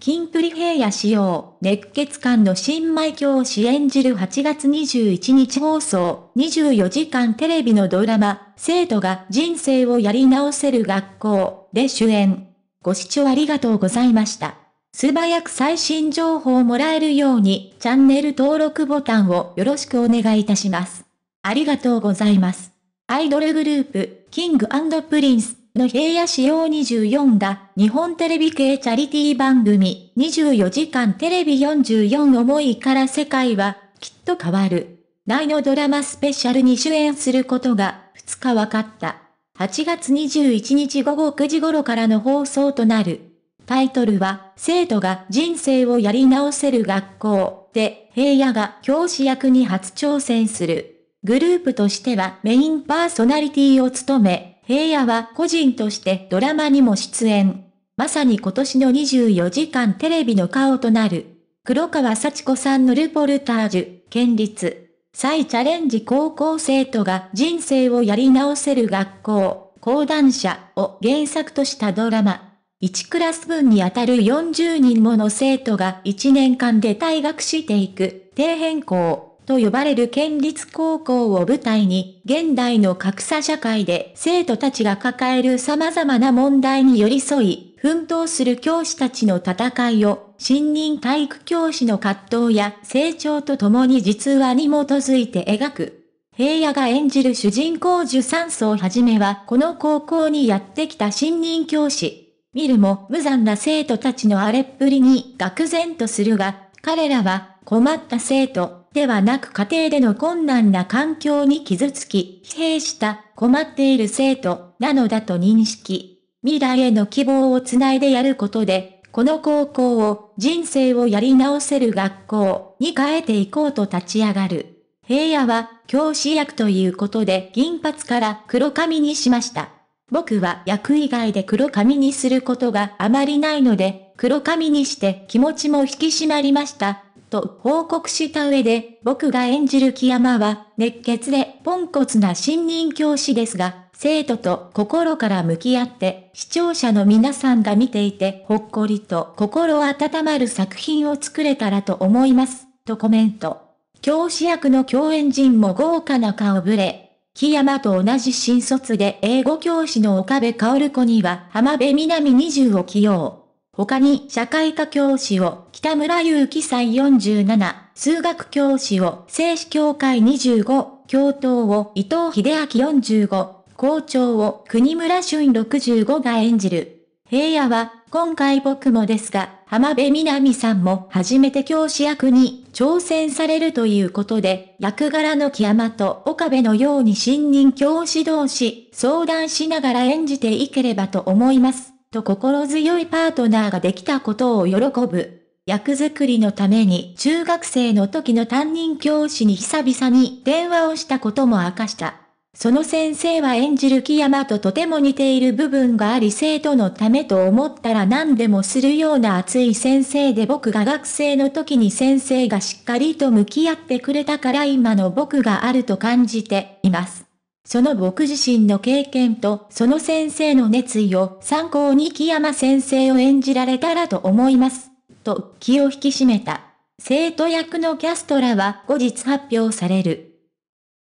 キンプリヘイヤ仕様、熱血感の新米教師演じる8月21日放送、24時間テレビのドラマ、生徒が人生をやり直せる学校で主演。ご視聴ありがとうございました。素早く最新情報をもらえるように、チャンネル登録ボタンをよろしくお願いいたします。ありがとうございます。アイドルグループ、キングプリンスの平野仕様24が、日本テレビ系チャリティ番組、24時間テレビ44思いから世界は、きっと変わる。内のドラマスペシャルに主演することが、2日分かった。8月21日午後9時頃からの放送となる。タイトルは、生徒が人生をやり直せる学校で、平野が教師役に初挑戦する。グループとしてはメインパーソナリティを務め、平野は個人としてドラマにも出演。まさに今年の24時間テレビの顔となる。黒川幸子さんのルポルタージュ、県立。再チャレンジ高校生徒が人生をやり直せる学校、講談社を原作としたドラマ。1クラス分にあたる40人もの生徒が1年間で退学していく、底辺校。と呼ばれる県立高校を舞台に、現代の格差社会で生徒たちが抱える様々な問題に寄り添い、奮闘する教師たちの戦いを、新任体育教師の葛藤や成長とともに実話に基づいて描く。平野が演じる主人公樹三層はじめはこの高校にやってきた新任教師。見るも無残な生徒たちの荒れっぷりに愕然とするが、彼らは困った生徒、ではなく家庭での困難な環境に傷つき、疲弊した困っている生徒なのだと認識。未来への希望をつないでやることで、この高校を人生をやり直せる学校に変えていこうと立ち上がる。平野は教師役ということで銀髪から黒髪にしました。僕は役以外で黒髪にすることがあまりないので、黒髪にして気持ちも引き締まりました。と報告した上で、僕が演じる木山は、熱血でポンコツな新任教師ですが、生徒と心から向き合って、視聴者の皆さんが見ていて、ほっこりと心温まる作品を作れたらと思います、とコメント。教師役の共演陣も豪華な顔ぶれ、木山と同じ新卒で英語教師の岡部薫子には浜辺美波20を起用。他に社会科教師を北村祐樹祭47、数学教師を聖子協会25、教頭を伊藤秀明45、校長を国村俊65が演じる。平野は、今回僕もですが、浜辺美波さんも初めて教師役に挑戦されるということで、役柄の木山と岡部のように新任教師同士、相談しながら演じていければと思います。と心強いパートナーができたことを喜ぶ。役作りのために中学生の時の担任教師に久々に電話をしたことも明かした。その先生は演じる木山ととても似ている部分があり生徒のためと思ったら何でもするような熱い先生で僕が学生の時に先生がしっかりと向き合ってくれたから今の僕があると感じています。その僕自身の経験とその先生の熱意を参考に木山先生を演じられたらと思います。と気を引き締めた。生徒役のキャストらは後日発表される。